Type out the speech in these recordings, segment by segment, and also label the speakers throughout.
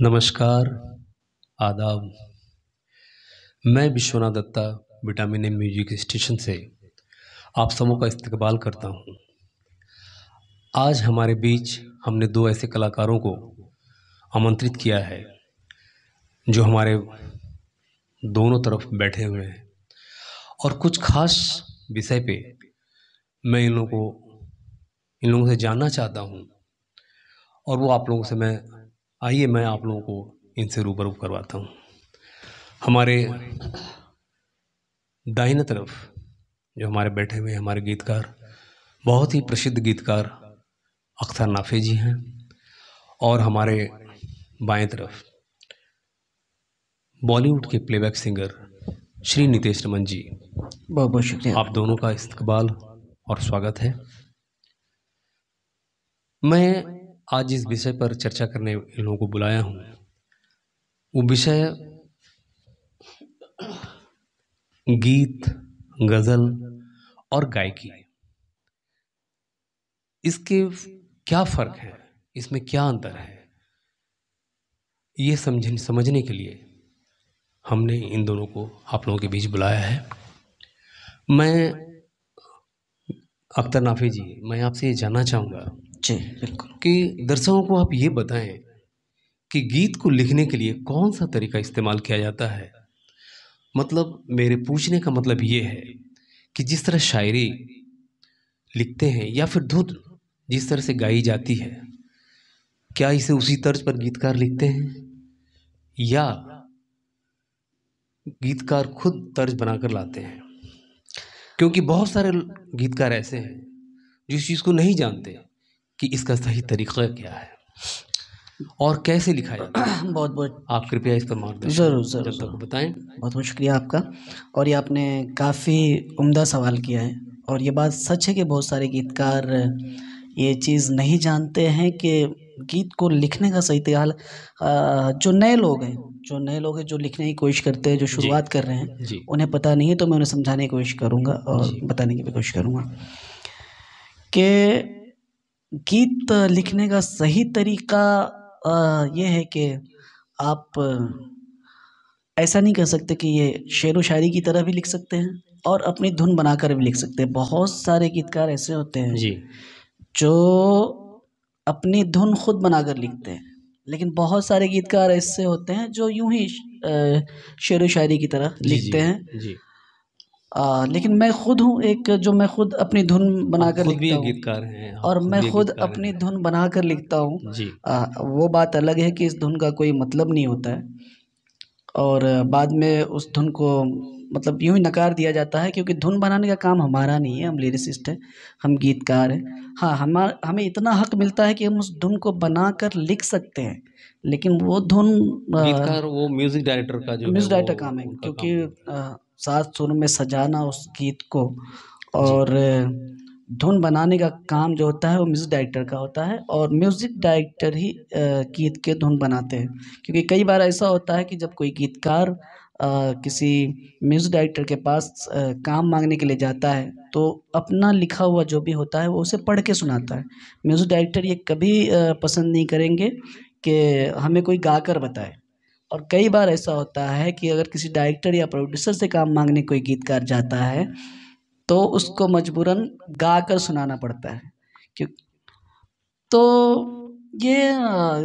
Speaker 1: नमस्कार आदाब मैं Vishwanath Datta vitamin A music station से आप सबों का इस्तेबाल करता हूँ आज हमारे बीच हमने दो ऐसे कलाकारों को आमंत्रित किया है जो हमारे दोनों तरफ बैठे हुए हैं और कुछ खास विषय पे मैं इन लोगों को इन लोगों से जानना चाहता हूँ और वो आप लोगों से मैं आइए मैं आप लोगों को इनसे रूबरू करवाता हूँ हमारे दाहिने तरफ जो हमारे बैठे हुए हमारे गीतकार बहुत ही प्रसिद्ध गीतकार अख्तर नाफे जी हैं और हमारे बाएं तरफ बॉलीवुड के प्लेबैक सिंगर श्री नितेश रमन जी बहुत बहुत शुक्रिया आप दोनों का इस्तकबाल और स्वागत है मैं आज इस विषय पर चर्चा करने लोगों को बुलाया हूँ वो विषय गीत गज़ल और गायकी इसके क्या फ़र्क है इसमें क्या अंतर है ये समझ समझने के लिए हमने इन दोनों को आप लोगों के बीच बुलाया है मैं अख्तर नाफी जी मैं आपसे ये जानना चाहूँगा जी बिल्कुल कि दर्शकों को आप ये बताएं कि गीत को लिखने के लिए कौन सा तरीका इस्तेमाल किया जाता है मतलब मेरे पूछने का मतलब ये है कि जिस तरह शायरी लिखते हैं या फिर धुन जिस तरह से गाई जाती है क्या इसे उसी तर्ज पर गीतकार लिखते हैं या गीतकार खुद तर्ज बनाकर लाते हैं क्योंकि बहुत सारे गीतकार ऐसे हैं जो इस चीज़ को नहीं जानते कि इसका सही तरीक़ा क्या है और कैसे लिखा है बहुत बहुत आप कृपया इस पर मार्गदर्शन ज़रूर ज़रूर जब बताएं
Speaker 2: बहुत बहुत शुक्रिया आपका और ये आपने काफ़ी उम्दा सवाल किया है और ये बात सच है कि बहुत सारे गीतकार ये चीज़ नहीं जानते हैं कि गीत को लिखने का सही तैयार जो नए लोग हैं जो नए लोग हैं जो लिखने की कोशिश करते हैं जो शुरुआत कर रहे हैं उन्हें पता नहीं है तो मैं उन्हें समझाने की कोशिश करूँगा और बताने की भी कोशिश करूँगा कि गीत लिखने का सही तरीका ये है कि आप ऐसा नहीं कह सकते कि ये शेर व शायरी की तरह भी लिख सकते हैं और अपनी धुन बनाकर भी लिख सकते हैं बहुत सारे गीतकार ऐसे होते हैं जी जो अपनी धुन खुद बनाकर लिखते हैं लेकिन बहुत सारे गीतकार ऐसे होते हैं जो यूं ही शेर व शायरी की तरह लिखते जी, हैं जी। आ, लेकिन मैं खुद हूँ एक जो मैं खुद अपनी धुन बनाकर लिखता हूँ
Speaker 1: हाँ, और मैं खुद
Speaker 2: अपनी धुन बनाकर लिखता हूँ वो बात अलग है कि इस धुन का कोई मतलब नहीं होता है और बाद में उस धुन को मतलब यूँ ही नकार दिया जाता है क्योंकि धुन बनाने का काम हमारा नहीं है हम लिरिसिस्ट हैं हम गीतकार हैं हाँ हमार हमें इतना हक मिलता है कि हम उस धुन को बना कर लिख सकते हैं लेकिन वो धुन गीतकार
Speaker 1: वो म्यूज़िक डायरेक्टर का जो म्यूज़िक डायरेक्टर
Speaker 2: काम है क्योंकि सात सुर में सजाना उस गीत को और धुन बनाने का काम जो होता है वो म्यूज़िक डायरेक्टर का होता है और म्यूज़िक डायरेक्टर ही गीत के धुन बनाते हैं क्योंकि कई बार ऐसा होता है कि जब कोई गीतकार किसी म्यूज़िक डायरेक्टर के पास काम मांगने के लिए जाता है तो अपना लिखा हुआ जो भी होता है वो उसे पढ़ के सुनाता है म्यूज़िक डायरेक्टर ये कभी पसंद नहीं करेंगे कि हमें कोई गाकर बताए और कई बार ऐसा होता है कि अगर किसी डायरेक्टर या प्रोड्यूसर से काम मांगने कोई गीतकार जाता है तो उसको मजबूरन गा कर सुनाना पड़ता है क्यों तो ये आ,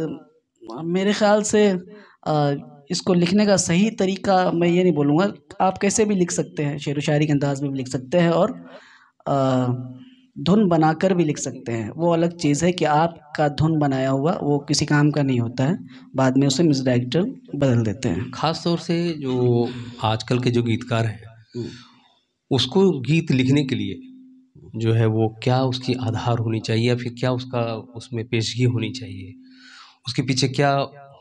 Speaker 2: मेरे ख्याल से आ, इसको लिखने का सही तरीका मैं ये नहीं बोलूँगा आप कैसे भी लिख सकते हैं शेर व शायरी के अंदाज में भी लिख सकते हैं और आ, धुन बनाकर भी लिख सकते हैं वो अलग चीज़ है कि आपका धुन बनाया हुआ वो किसी काम का नहीं होता है बाद में उसे मिस डायरेक्टर बदल देते हैं
Speaker 1: ख़ास तौर से जो आजकल के जो गीतकार हैं हम्म। उसको गीत लिखने के लिए जो है वो क्या उसकी आधार होनी चाहिए या फिर क्या उसका उसमें पेशगी होनी चाहिए उसके पीछे क्या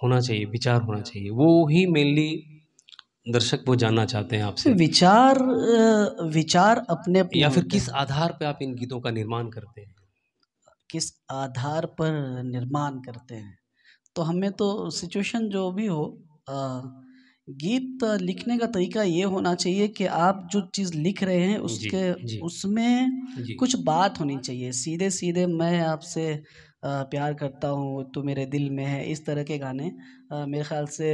Speaker 1: होना चाहिए विचार होना चाहिए वो ही मेनली दर्शक वो जानना चाहते हैं आपसे
Speaker 2: विचार विचार अपने, अपने या फिर किस आधार पर आप इन गीतों
Speaker 1: का निर्माण करते हैं
Speaker 2: किस आधार पर निर्माण करते हैं तो हमें तो सिचुएशन जो भी हो आ, गीत लिखने का तरीका ये होना चाहिए कि आप जो चीज़ लिख रहे हैं उसके जी, जी, उसमें जी, कुछ बात होनी चाहिए सीधे सीधे मैं आपसे प्यार करता हूँ तो मेरे दिल में है इस तरह के गाने मेरे ख्याल से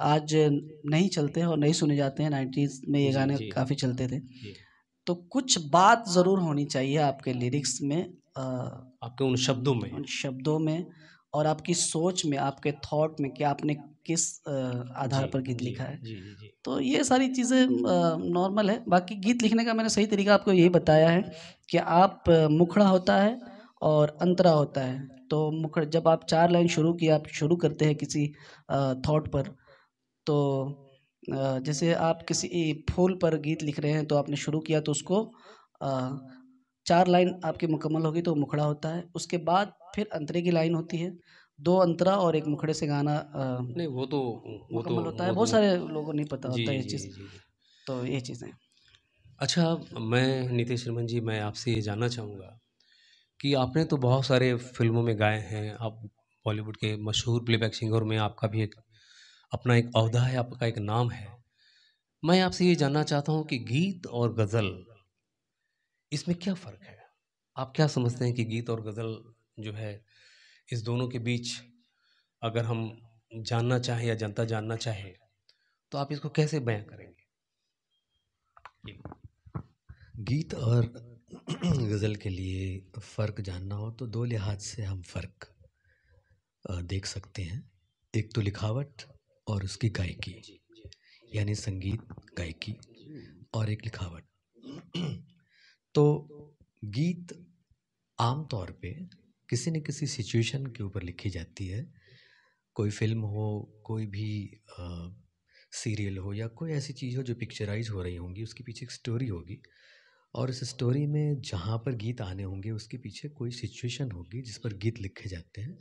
Speaker 2: आज नहीं चलते हैं और नहीं सुने जाते हैं नाइन्टीज़ में ये गाने काफ़ी चलते थे तो कुछ बात ज़रूर होनी चाहिए आपके लिरिक्स में आ, आपके उन शब्दों में उन शब्दों में और आपकी सोच में आपके थॉट में कि आपने किस आधार पर गीत लिखा है जी, जी, तो ये सारी चीज़ें नॉर्मल है बाकी गीत लिखने का मैंने सही तरीका आपको यही बताया है कि आप मुखड़ा होता है और अंतरा होता है तो मुखड़ जब आप चार लाइन शुरू की आप शुरू करते हैं किसी थॉट पर तो जैसे आप किसी फूल पर गीत लिख रहे हैं तो आपने शुरू किया तो उसको चार लाइन आपकी मुकम्मल होगी तो मुखड़ा होता है उसके बाद फिर अंतरे की लाइन होती है दो अंतरा और एक मुखड़े से गाना नहीं वो तो वो तो होता है बहुत तो सारे लोगों नहीं पता होता ये चीज़ तो ये चीज़ें
Speaker 1: अच्छा मैं नितेश रमन जी मैं आपसे ये जानना चाहूँगा कि आपने तो बहुत सारे फिल्मों में गाए हैं आप बॉलीवुड के मशहूर प्लेबैक सिंगर में आपका भी एक अपना एक अहदा है आपका एक नाम है मैं आपसे ये जानना चाहता हूँ कि गीत और गज़ल इसमें क्या फ़र्क है आप क्या समझते हैं कि गीत और गज़ल जो है इस दोनों के बीच अगर हम जानना चाहें या जनता जानना चाहे तो आप इसको कैसे बयां करेंगे
Speaker 3: गीत और गज़ल के लिए फ़र्क जानना हो तो दो लिहाज से हम फ़र्क देख सकते हैं एक तो लिखावट और उसकी गायकी यानी संगीत गायकी और एक लिखावट तो गीत आम तौर पे किसी न किसी सिचुएशन के ऊपर लिखी जाती है कोई फिल्म हो कोई भी आ, सीरियल हो या कोई ऐसी चीज़ हो जो पिक्चराइज हो रही होंगी उसके पीछे एक स्टोरी होगी और इस स्टोरी में जहाँ पर गीत आने होंगे उसके पीछे कोई सिचुएशन होगी जिस पर गीत लिखे जाते हैं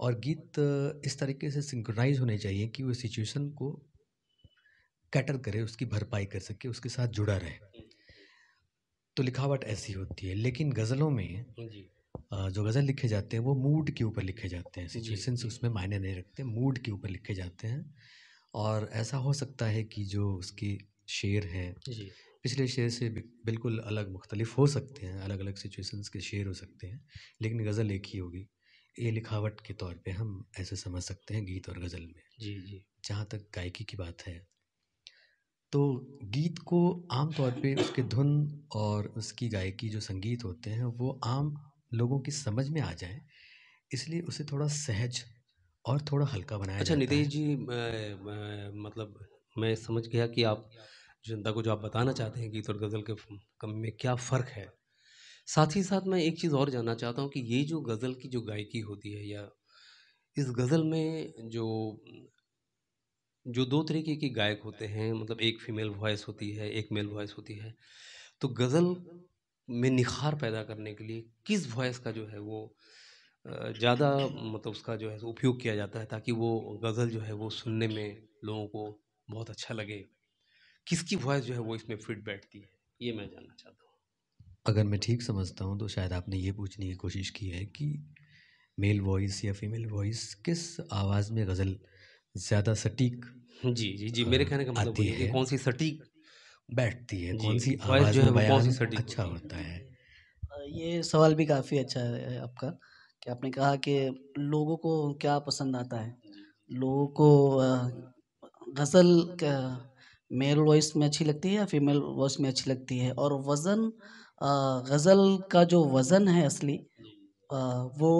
Speaker 3: और गीत इस तरीके से सिंक्रोनाइज होने चाहिए कि वो सिचुएशन को कैटर करे उसकी भरपाई कर सके उसके साथ जुड़ा रहे तो लिखावट ऐसी होती है लेकिन गज़लों में जो गज़ल लिखे जाते हैं वो मूड के ऊपर लिखे जाते हैं सिचुएशंस उसमें मायने नहीं रखते मूड के ऊपर लिखे जाते हैं और ऐसा हो सकता है कि जो उसके शेर हैं पिछले शेर से बिल्कुल अलग मुख्तलिफ हो सकते हैं अलग अलग सिचुएशंस के शेर हो सकते हैं लेकिन गज़ल एक ही होगी ये लिखावट के तौर पे हम ऐसे समझ सकते हैं गीत और गज़ल में जी जी जहाँ तक गायकी की बात है तो गीत को आम तौर पे उसके धुन और उसकी गायकी जो संगीत होते हैं वो आम लोगों की समझ में आ जाए इसलिए उसे थोड़ा सहज और थोड़ा हल्का बनाया अच्छा नितेश जी
Speaker 1: मैं, मैं, मतलब मैं समझ गया कि आप जनता को जो आप बताना चाहते हैं गीत और गज़ल के कम में क्या फ़र्क है साथ ही साथ मैं एक चीज़ और जानना चाहता हूँ कि ये जो गज़ल की जो गायकी होती है या इस गज़ल में जो जो दो तरीके के गायक होते हैं मतलब एक फीमेल वॉइस होती है एक मेल वॉइस होती है तो गज़ल में निखार पैदा करने के लिए किस वॉइस का जो है वो ज़्यादा मतलब उसका जो है उपयोग किया जाता है ताकि वो गज़ल जो है वो सुनने में लोगों को बहुत अच्छा लगे किसकी वॉइस जो है वो इसमें फिट बैठती है ये मैं जानना चाहता हूँ
Speaker 3: अगर मैं ठीक समझता हूँ तो शायद आपने ये पूछने की कोशिश की है कि मेल वॉइस या फीमेल वॉइस किस आवाज़ में गज़ल ज़्यादा सटीक
Speaker 1: जी जी जी मेरे कहने का मतलब आती है कौन सी सटीक बैठती है कौन सी आवाज़ जो है कौन सी
Speaker 3: सटीक अच्छा होता है
Speaker 2: ये सवाल भी काफ़ी अच्छा है आपका कि आपने कहा कि लोगों को क्या पसंद आता है लोगों को गज़ल मेल वॉइस में अच्छी लगती है या फीमेल वॉइस में अच्छी लगती है और वज़न गज़ल का जो वज़न है असली वो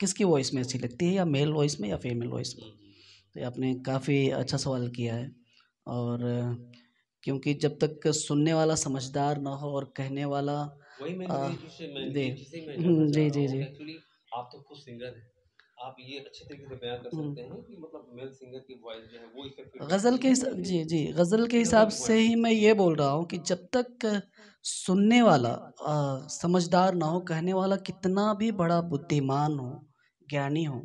Speaker 2: किसकी वॉइस में अच्छी लगती है या मेल वॉइस में या फीमेल वॉइस में तो आपने काफ़ी अच्छा सवाल किया है और क्योंकि जब तक सुनने वाला समझदार ना हो और कहने वाला जी जी जी जी
Speaker 1: आप तो खुद सिंगर हैं आप ये अच्छे तरीके से बयान कर सकते हम्म। हैं कि मतलब मेल सिंगर की वॉइस जो है वो गज़ल के
Speaker 2: जी जी गज़ल के हिसाब से ही मैं ये बोल रहा हूँ कि जब तक सुनने वाला आ, समझदार ना हो कहने वाला कितना भी बड़ा बुद्धिमान हो ज्ञानी हो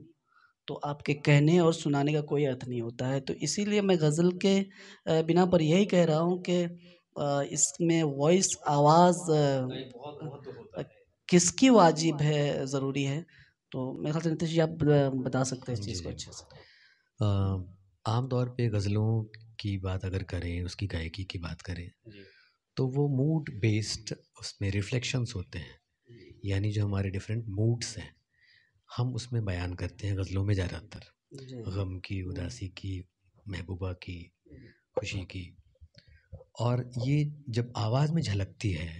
Speaker 2: तो आपके कहने और सुनाने का कोई अर्थ नहीं होता है तो इसीलिए मैं गज़ल के बिना पर यही कह रहा हूँ कि इसमें वॉइस आवाज़ तो किसकी वाजिब है ज़रूरी है तो मेरे ख्याल से नितिश जी आप बता सकते हैं इस चीज़ को अच्छे से
Speaker 3: आम तौर पे गज़लों की बात अगर करें उसकी गायकी की बात करें तो वो मूड बेस्ड उसमें रिफ्लेक्शंस होते हैं यानी जो हमारे डिफरेंट मूड्स हैं हम उसमें बयान करते हैं गज़लों में ज़्यादातर गम की उदासी की महबूबा की खुशी की और ये जब आवाज़ में झलकती है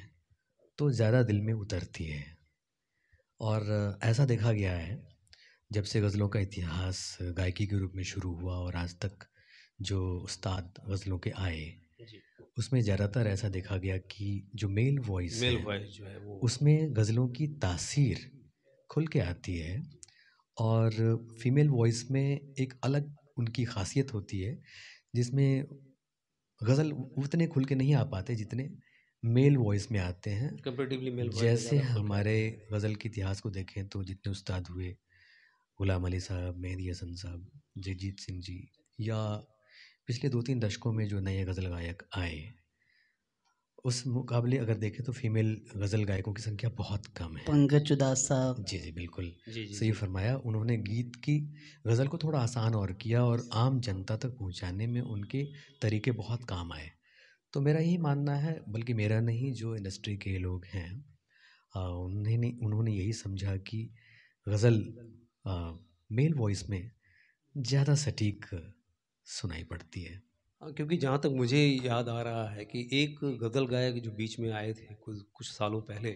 Speaker 3: तो ज़्यादा दिल में उतरती है और ऐसा देखा गया है जब से गज़लों का इतिहास गायकी के रूप में शुरू हुआ और आज तक जो उस्ताद गज़लों के आए उसमें ज़्यादातर ऐसा देखा गया कि जो मेल वॉइस मेल वॉइस जो है वो उसमें गज़लों की तासीर खुल के आती है और फीमेल वॉइस में एक अलग उनकी खासियत होती है जिसमें गज़ल उतने खुल के नहीं आ पाते जितने मेल वॉइस में आते हैं
Speaker 1: कंपेरेटिवली मेल जैसे हमारे
Speaker 3: गज़ल के इतिहास को देखें तो जितने उस्ताद हुए गुलाम अली साहब मेहदी हसन साहब जगजीत सिंह जी या पिछले दो तीन दशकों में जो नए गज़ल गायक आए उस मुकाबले अगर देखें तो फीमेल गज़ल गायकों की संख्या बहुत कम है पंकज
Speaker 2: उदास साहब जी जी बिल्कुल जी, जी,
Speaker 3: सही फरमाया उन्होंने गीत की गज़ल को थोड़ा आसान और किया और आम जनता तक पहुंचाने में उनके तरीके बहुत काम आए तो मेरा यही मानना है बल्कि मेरा नहीं जो इंडस्ट्री के लोग हैं उन्होंने उन्होंने यही समझा कि गज़ल मेल वॉइस में ज़्यादा सटीक सुनाई पड़ती है
Speaker 1: हाँ, क्योंकि जहाँ तक मुझे याद आ रहा है कि एक गज़ल गायक जो बीच में आए थे कुछ कुछ सालों पहले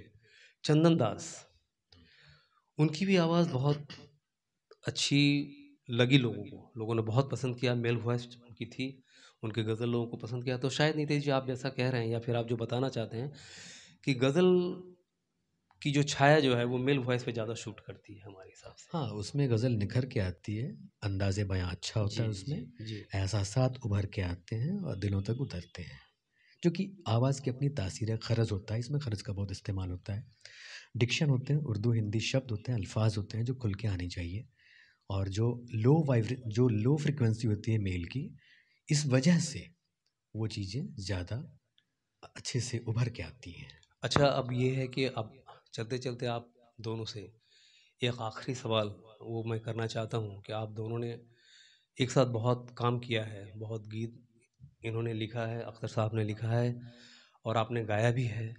Speaker 1: चंदन दास उनकी भी आवाज़ बहुत अच्छी लगी लोगों को लोगों ने बहुत पसंद किया मेल वॉइस उनकी थी उनके गज़ल लोगों को पसंद किया तो शायद नीतीश जी आप जैसा कह रहे हैं या फिर आप जो बताना चाहते हैं कि गज़ल की जो छाया जो है वो मेल वॉइस पे ज़्यादा शूट करती है हमारे हिसाब
Speaker 3: से हाँ उसमें गज़ल निखर के आती है अंदाज़े बयां अच्छा होता है उसमें एहसास उभर के आते हैं और दिलों तक उतरते हैं जो कि आवाज़ की अपनी तासीर है खर्ज होता है इसमें खर्ज का बहुत इस्तेमाल होता है डिक्शन होते हैं उर्दू हिंदी शब्द होते हैं अल्फाज होते हैं जो खुल के आने चाहिए और जो लो वाइब्रे जो लो फ्रिक्वेंसी होती है मेल की इस वजह से वो चीज़ें ज़्यादा अच्छे से उभर के आती हैं
Speaker 1: अच्छा अब ये है कि अब चलते चलते आप दोनों से एक आखिरी सवाल वो मैं करना चाहता हूँ कि आप दोनों ने एक साथ बहुत काम किया है बहुत गीत इन्होंने लिखा है अख्तर साहब ने लिखा है और आपने गाया भी है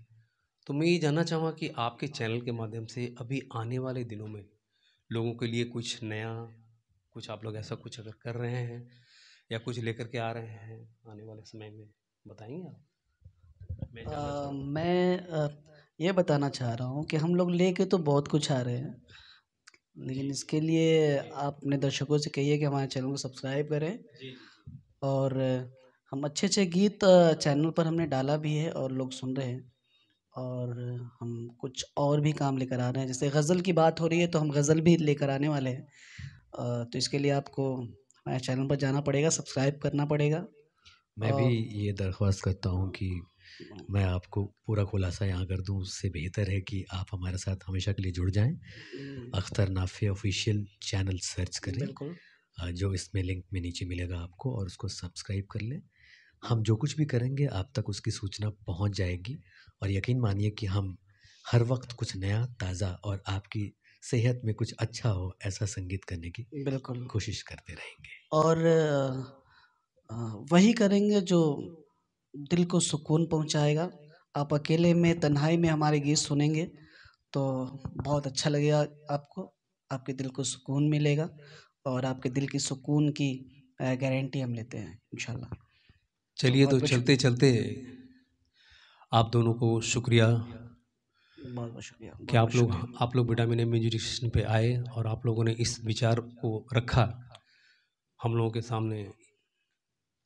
Speaker 1: तो मैं ये जानना चाहूँगा कि आपके चैनल के माध्यम से अभी आने वाले दिनों में लोगों के लिए कुछ नया कुछ आप लोग ऐसा कुछ अगर कर रहे हैं या कुछ लेकर के आ रहे हैं आने वाले समय में बताएंगे
Speaker 3: आप
Speaker 2: मैं, ये बताना चाह रहा हूँ कि हम लोग लेके तो बहुत कुछ आ रहे हैं लेकिन इसके लिए आप अपने दर्शकों से कहिए कि हमारे चैनल को सब्सक्राइब करें और हम अच्छे अच्छे गीत चैनल पर हमने डाला भी है और लोग सुन रहे हैं और हम कुछ और भी काम लेकर आ रहे हैं जैसे गज़ल की बात हो रही है तो हम गज़ल भी लेकर आने वाले हैं तो इसके लिए आपको हमारे चैनल पर जाना पड़ेगा सब्सक्राइब करना पड़ेगा मैं भी
Speaker 3: ये दरख्वास्त करता हूँ कि मैं आपको पूरा खुलासा यहाँ कर दूँ उससे बेहतर है कि आप हमारे साथ हमेशा के लिए जुड़ जाएं
Speaker 2: हम्म।
Speaker 3: अख्तर नाफे ऑफिशियल चैनल सर्च करें जो इसमें लिंक में नीचे मिलेगा आपको और उसको सब्सक्राइब कर लें हम जो कुछ भी करेंगे आप तक उसकी सूचना पहुंच जाएगी और यकीन मानिए कि हम हर वक्त कुछ नया ताज़ा और आपकी सेहत में कुछ अच्छा हो ऐसा संगीत करने की
Speaker 2: बिल्कुल कोशिश करते रहेंगे और वही करेंगे जो दिल को सुकून पहुंचाएगा आप अकेले में तन्हाई में हमारे गीत सुनेंगे तो बहुत अच्छा लगेगा आपको आपके दिल को सुकून मिलेगा और आपके दिल की सुकून की गारंटी हम लेते हैं इंशाल्लाह चलिए तो, तो चलते चलते
Speaker 1: आप दोनों को शुक्रिया
Speaker 2: बहुत बहुत शुक्रिया कि आप लोग
Speaker 1: आप लोग विटामिन एम म्यूजिटेशन पे आए और आप लोगों ने इस विचार को रखा हम लोगों के सामने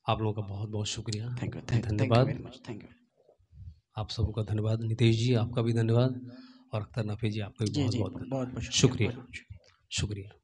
Speaker 1: आप लोगों का बहुत बहुत शुक्रिया थैंक यू धन्यवाद थैंक यू आप सबका धन्यवाद नितेश जी आपका भी धन्यवाद और अख्तर नफी जी आपका भी बहुत बहुत शुक्रिया शुक्रिया